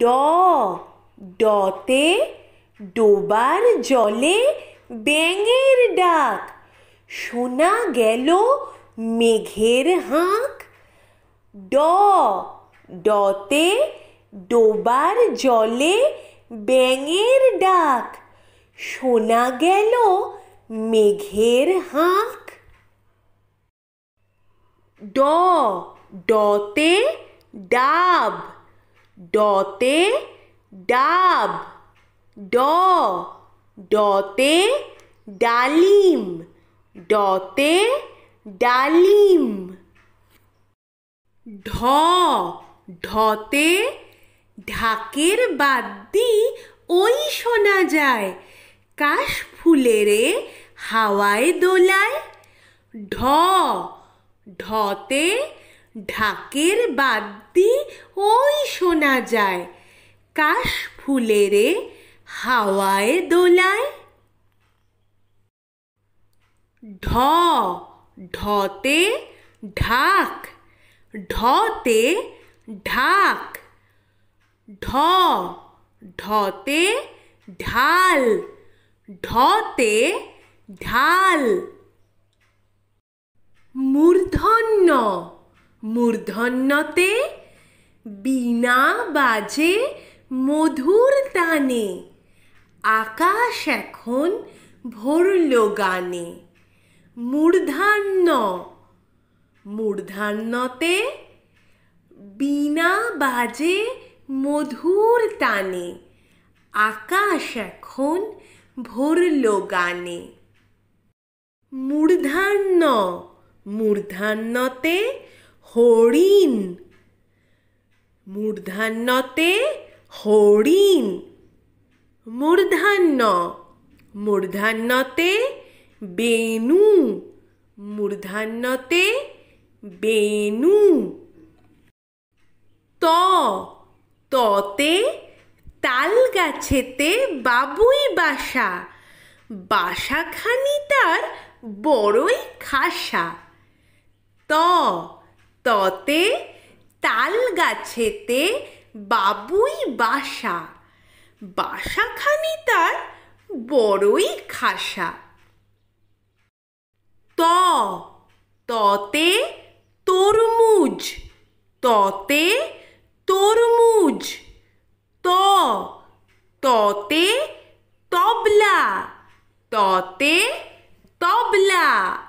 ড ডতে ডোবার জলে ব্যাঙের ডাক শোনা গেল মেঘের হাঁক ড ডতে ডোবার জলে ব্যাঙের ডাক শোনা গেল মেঘের হাঁক ড ডতে ডাব ডতে ডাব ড ডতে ডালিম ডতে ডালিম ঢ ঢতে ঢাকের বাদ্যি ওই শোনা যায় কাশ ফুলেরে হাওয়ায় দোলায় ঢ ঢতে ঢাকের বাদ্যি ওই শোনা যায় কাশ ফুলেরে হাওয়ায় দোলায় ঢ ঢতে ঢাক ঢতে ঢাক ঢ ঢতে ঢাল ঢতে ঢাল মূর্ধন্য মূর্ধন্যতে বিনা বাজে মধুর তানে আকাশ এখন ভরল গানে মূর্ধান্য মূর্ধান্যতে বিনা বাজে মধুর তানে আকাশ এখন ভরল গানে মূর্ধান্য মূর্ধান্যতে হরিণ মূর্ধান্যতে হরিণ মূর্ধান্য মূর্ধান্যতে বেনু মূর্ধান্যতে বেনু ত ততে তাল গাছেতে বাবুই বাসা বাসাখানি তার বড়ই খাসা ত ততে তাল গাছেতে বাবুই বাসা বাসাখানি তার বড়ই খাসা ত ততে তরমুজ ততে তরমুজ ত ততে তবলা ততে তবলা